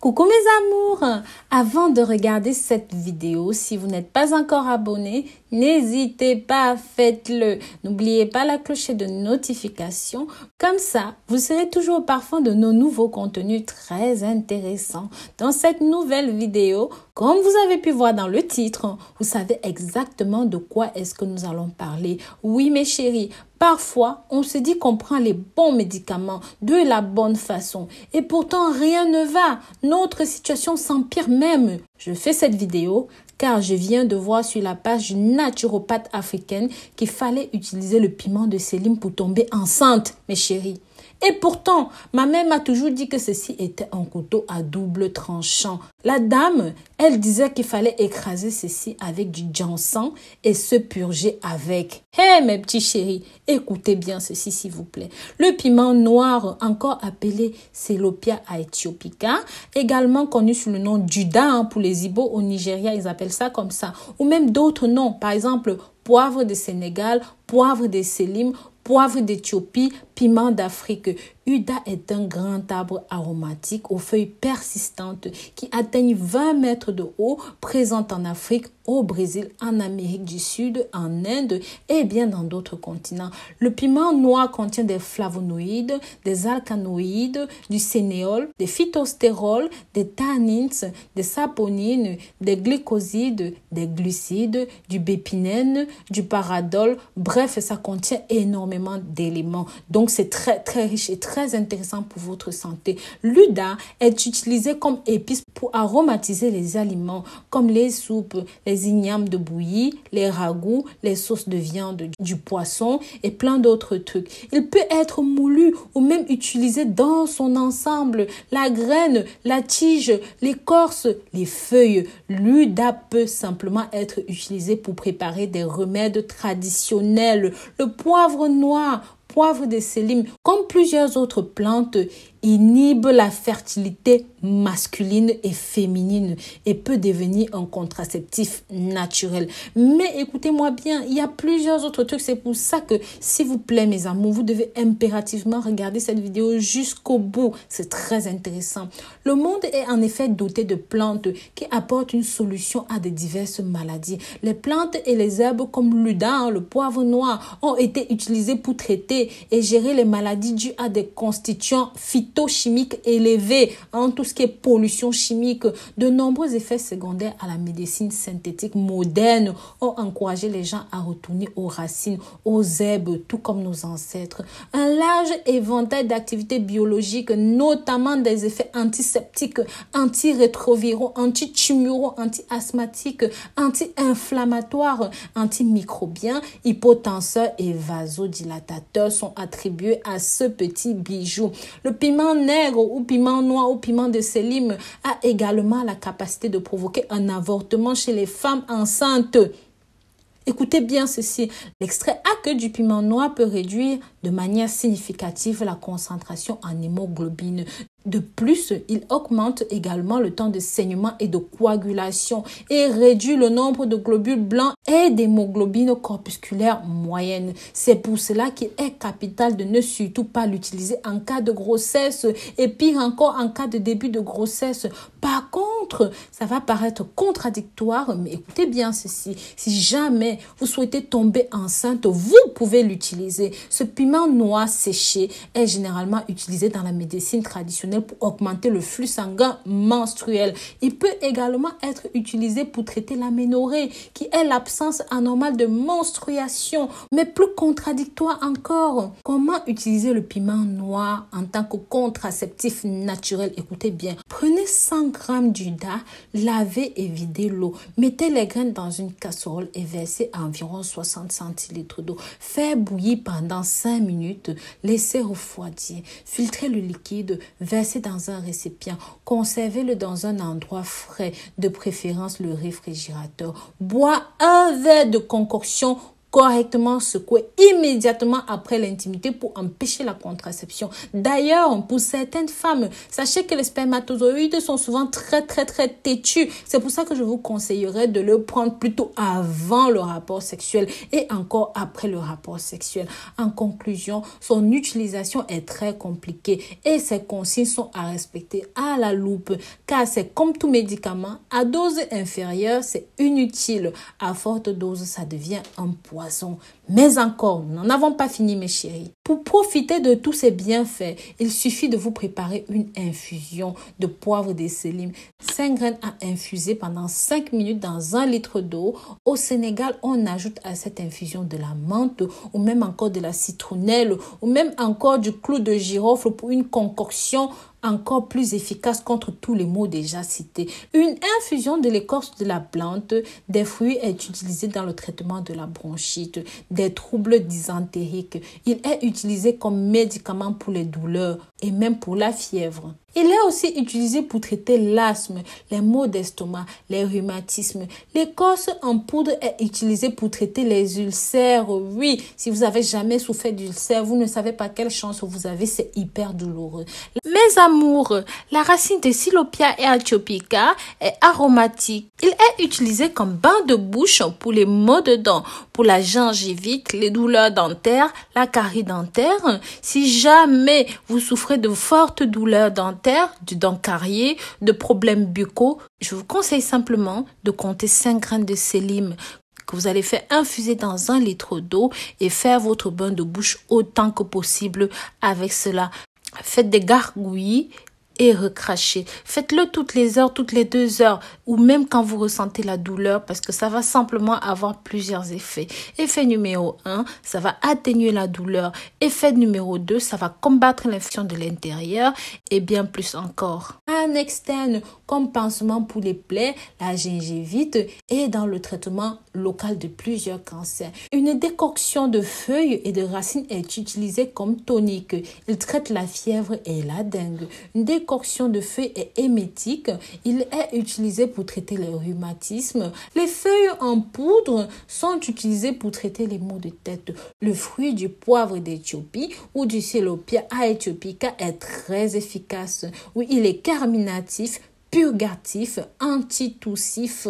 Coucou mes amours Avant de regarder cette vidéo, si vous n'êtes pas encore abonné, N'hésitez pas, faites-le. N'oubliez pas la cloche de notification. Comme ça, vous serez toujours au parfum de nos nouveaux contenus très intéressants. Dans cette nouvelle vidéo, comme vous avez pu voir dans le titre, vous savez exactement de quoi est-ce que nous allons parler. Oui, mes chéris, Parfois, on se dit qu'on prend les bons médicaments de la bonne façon et pourtant rien ne va. Notre situation s'empire même. Je fais cette vidéo car je viens de voir sur la page d'une naturopathe africaine qu'il fallait utiliser le piment de Céline pour tomber enceinte, mes chéris. Et pourtant, ma mère m'a toujours dit que ceci était un couteau à double tranchant. La dame, elle disait qu'il fallait écraser ceci avec du jansan et se purger avec. Hé, mes petits chéris, écoutez bien ceci, s'il vous plaît. Le piment noir, encore appelé Celopia aethiopica, également connu sous le nom d'Uda hein, pour les Ibo au Nigeria, ils appellent ça comme ça. Ou même d'autres noms, par exemple, poivre de Sénégal, poivre de Sélim, poivre d'Éthiopie, Piment d'Afrique, Uda est un grand arbre aromatique aux feuilles persistantes qui atteignent 20 mètres de haut, présent en Afrique, au Brésil, en Amérique du Sud, en Inde et bien dans d'autres continents. Le piment noir contient des flavonoïdes, des alcanoïdes, du sénéol, des phytostérols, des tannins, des saponines, des glycosides, des glucides, du bépinène, du paradol. Bref, ça contient énormément d'éléments. Donc c'est très très riche et très intéressant pour votre santé. L'uda est utilisé comme épice pour aromatiser les aliments comme les soupes, les ignames de bouillie, les ragoûts, les sauces de viande, du poisson et plein d'autres trucs. Il peut être moulu ou même utilisé dans son ensemble, la graine, la tige, l'écorce, les feuilles. L'uda peut simplement être utilisé pour préparer des remèdes traditionnels. Le poivre noir poivre de Sélim, comme plusieurs autres plantes, inhibe la fertilité masculine et féminine et peut devenir un contraceptif naturel. Mais écoutez-moi bien, il y a plusieurs autres trucs. C'est pour ça que, s'il vous plaît, mes amours, vous devez impérativement regarder cette vidéo jusqu'au bout. C'est très intéressant. Le monde est en effet doté de plantes qui apportent une solution à des diverses maladies. Les plantes et les herbes comme l'udin, le poivre noir ont été utilisées pour traiter et gérer les maladies dues à des constituants phyto phytochimiques élevés, en hein, tout ce qui est pollution chimique. De nombreux effets secondaires à la médecine synthétique moderne ont encouragé les gens à retourner aux racines, aux herbes, tout comme nos ancêtres. Un large éventail d'activités biologiques, notamment des effets antiseptiques, antirétroviraux, antitumoraux, anti-asthmatiques, anti-inflammatoires, antimicrobiens, hypotenseurs et vasodilatateurs sont attribués à ce petit bijou. Le piment piment nègre ou piment noir ou piment de Sélim a également la capacité de provoquer un avortement chez les femmes enceintes. Écoutez bien ceci. L'extrait aqueux du piment noir peut réduire de manière significative la concentration en hémoglobine. De plus, il augmente également le temps de saignement et de coagulation et réduit le nombre de globules blancs et d'hémoglobine corpusculaire moyenne. C'est pour cela qu'il est capital de ne surtout pas l'utiliser en cas de grossesse et pire encore en cas de début de grossesse. Par contre, ça va paraître contradictoire, mais écoutez bien ceci. Si jamais vous souhaitez tomber enceinte, vous pouvez l'utiliser. Ce piment noir séché est généralement utilisé dans la médecine traditionnelle pour augmenter le flux sanguin menstruel. Il peut également être utilisé pour traiter l'aménorrhée, qui est l'absence anormale de menstruation. Mais plus contradictoire encore, comment utiliser le piment noir en tant que contraceptif naturel Écoutez bien, prenez 100 g du laver lavez et videz l'eau. Mettez les graines dans une casserole et versez environ 60 centilitres d'eau. Faites bouillir pendant 5 minutes. Laissez refroidir. Filtrez le liquide. Versez dans un récipient. Conservez-le dans un endroit frais, de préférence le réfrigérateur. Bois un verre de concoction correctement secoué immédiatement après l'intimité pour empêcher la contraception. D'ailleurs, pour certaines femmes, sachez que les spermatozoïdes sont souvent très très très têtus. C'est pour ça que je vous conseillerais de le prendre plutôt avant le rapport sexuel et encore après le rapport sexuel. En conclusion, son utilisation est très compliquée et ses consignes sont à respecter à la loupe car c'est comme tout médicament, à dose inférieure, c'est inutile. À forte dose, ça devient un poids. Mais encore, nous n'en avons pas fini, mes chéris. Pour profiter de tous ces bienfaits, il suffit de vous préparer une infusion de poivre des sélim, 5 graines à infuser pendant 5 minutes dans un litre d'eau. Au Sénégal, on ajoute à cette infusion de la menthe ou même encore de la citronnelle ou même encore du clou de girofle pour une concoction encore plus efficace contre tous les maux déjà cités. Une infusion de l'écorce de la plante, des fruits est utilisée dans le traitement de la bronchite, des troubles dysentériques. Il est utilisé comme médicament pour les douleurs et même pour la fièvre. Il est aussi utilisé pour traiter l'asthme, les maux d'estomac, les rhumatismes. L'écorce en poudre est utilisée pour traiter les ulcères. Oui, si vous avez jamais souffert d'ulcères, vous ne savez pas quelle chance vous avez, c'est hyper douloureux. Mes amours, la racine de Silopia et atiopica est aromatique il est utilisé comme bain de bouche pour les maux de dents, pour la gingivite, les douleurs dentaires, la carie dentaire. Si jamais vous souffrez de fortes douleurs dentaires, du dent carrier, de problèmes buccaux, je vous conseille simplement de compter 5 graines de sélim que vous allez faire infuser dans un litre d'eau et faire votre bain de bouche autant que possible avec cela. Faites des gargouilles et recracher. Faites-le toutes les heures, toutes les deux heures, ou même quand vous ressentez la douleur, parce que ça va simplement avoir plusieurs effets. Effet numéro 1, ça va atténuer la douleur. Effet numéro 2, ça va combattre l'infection de l'intérieur et bien plus encore. Un externe, comme pansement pour les plaies, la vite et dans le traitement local de plusieurs cancers. Une décoction de feuilles et de racines est utilisée comme tonique. Il traite la fièvre et la dengue. Une décoction de feuilles est émétique. Il est utilisé pour traiter les rhumatismes. Les feuilles en poudre sont utilisées pour traiter les maux de tête. Le fruit du poivre d'Éthiopie ou du célopia aethiopica est très efficace. Oui, il est carminatif, purgatif, antitoussif.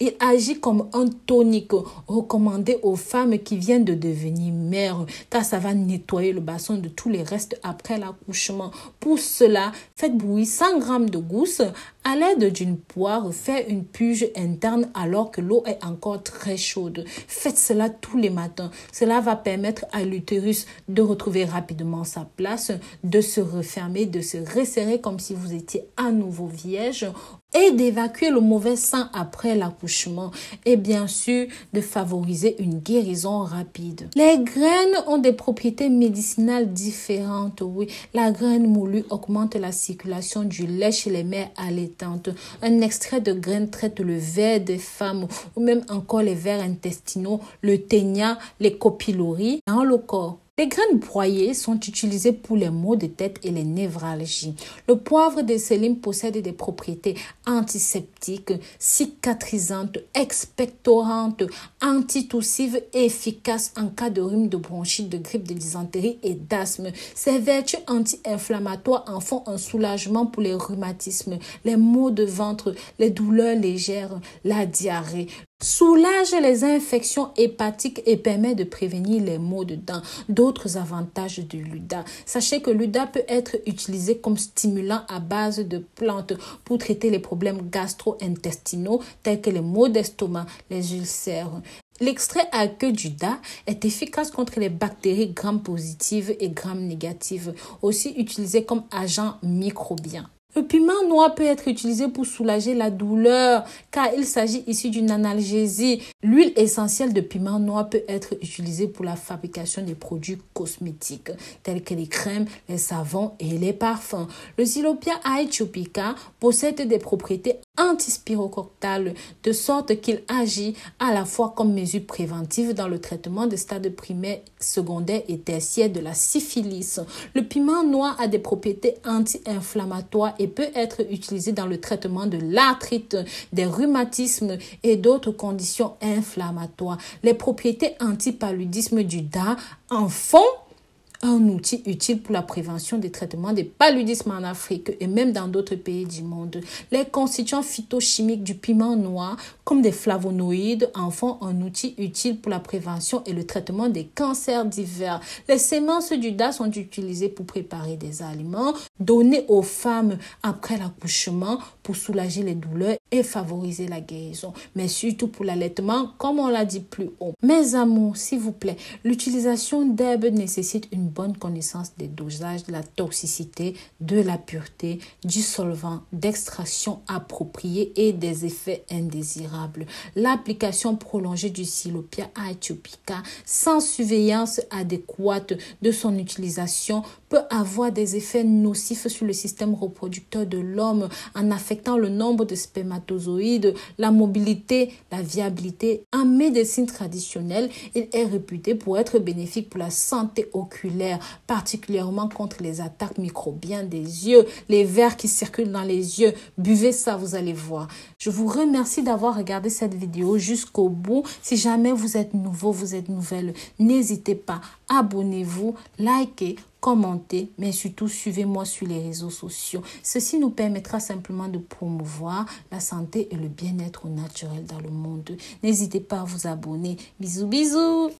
Il agit comme un tonique recommandé aux femmes qui viennent de devenir mères, car ça va nettoyer le bassin de tous les restes après l'accouchement. Pour cela, faites bouillir 100 g de gousse à l'aide d'une poire, faites une puge interne alors que l'eau est encore très chaude. Faites cela tous les matins. Cela va permettre à l'utérus de retrouver rapidement sa place, de se refermer, de se resserrer comme si vous étiez à nouveau vierge et d'évacuer le mauvais sang après l'accouchement et bien sûr de favoriser une guérison rapide. Les graines ont des propriétés médicinales différentes. Oui, la graine moulue augmente la circulation du lait chez les mères allaitantes. Un extrait de graines traite le verre des femmes ou même encore les vers intestinaux, le ténia, les copilories dans le corps. Les graines broyées sont utilisées pour les maux de tête et les névralgies. Le poivre de Céline possède des propriétés antiseptiques, cicatrisantes, expectorantes, antitussives et efficaces en cas de rhume, de bronchite, de grippe, de dysenterie et d'asthme. Ses vertus anti-inflammatoires en font un soulagement pour les rhumatismes, les maux de ventre, les douleurs légères, la diarrhée soulage les infections hépatiques et permet de prévenir les maux de dents. D'autres avantages de l'UDA. Sachez que l'UDA peut être utilisé comme stimulant à base de plantes pour traiter les problèmes gastro-intestinaux tels que les maux d'estomac, les ulcères. L'extrait à queue du est efficace contre les bactéries gram positives et gram négatives, aussi utilisé comme agent microbien. Le piment noir peut être utilisé pour soulager la douleur car il s'agit ici d'une analgésie. L'huile essentielle de piment noir peut être utilisée pour la fabrication des produits cosmétiques tels que les crèmes, les savons et les parfums. Le Silopia aetiopica possède des propriétés antispirococtal de sorte qu'il agit à la fois comme mesure préventive dans le traitement des stades primaires, secondaires et tertiaires de la syphilis. Le piment noir a des propriétés anti-inflammatoires et peut être utilisé dans le traitement de l'arthrite, des rhumatismes et d'autres conditions inflammatoires. Les propriétés antipaludisme du DA en font un outil utile pour la prévention des traitements des paludismes en Afrique et même dans d'autres pays du monde. Les constituants phytochimiques du piment noir comme des flavonoïdes, en font un outil utile pour la prévention et le traitement des cancers divers. Les semences du da sont utilisées pour préparer des aliments donnés aux femmes après l'accouchement pour soulager les douleurs et favoriser la guérison, mais surtout pour l'allaitement, comme on l'a dit plus haut. Mes amours, s'il vous plaît, l'utilisation d'herbes nécessite une bonne connaissance des dosages, de la toxicité, de la pureté, du solvant, d'extraction appropriée et des effets indésirables l'application prolongée du Silopia aethiopica sans surveillance adéquate de son utilisation peut avoir des effets nocifs sur le système reproducteur de l'homme en affectant le nombre de spermatozoïdes, la mobilité, la viabilité. En médecine traditionnelle, il est réputé pour être bénéfique pour la santé oculaire, particulièrement contre les attaques microbiennes des yeux, les vers qui circulent dans les yeux. Buvez ça, vous allez voir. Je vous remercie d'avoir regardé Regardez cette vidéo jusqu'au bout. Si jamais vous êtes nouveau, vous êtes nouvelle, n'hésitez pas, abonnez-vous, likez, commentez, mais surtout suivez-moi sur les réseaux sociaux. Ceci nous permettra simplement de promouvoir la santé et le bien-être naturel dans le monde. N'hésitez pas à vous abonner. Bisous, bisous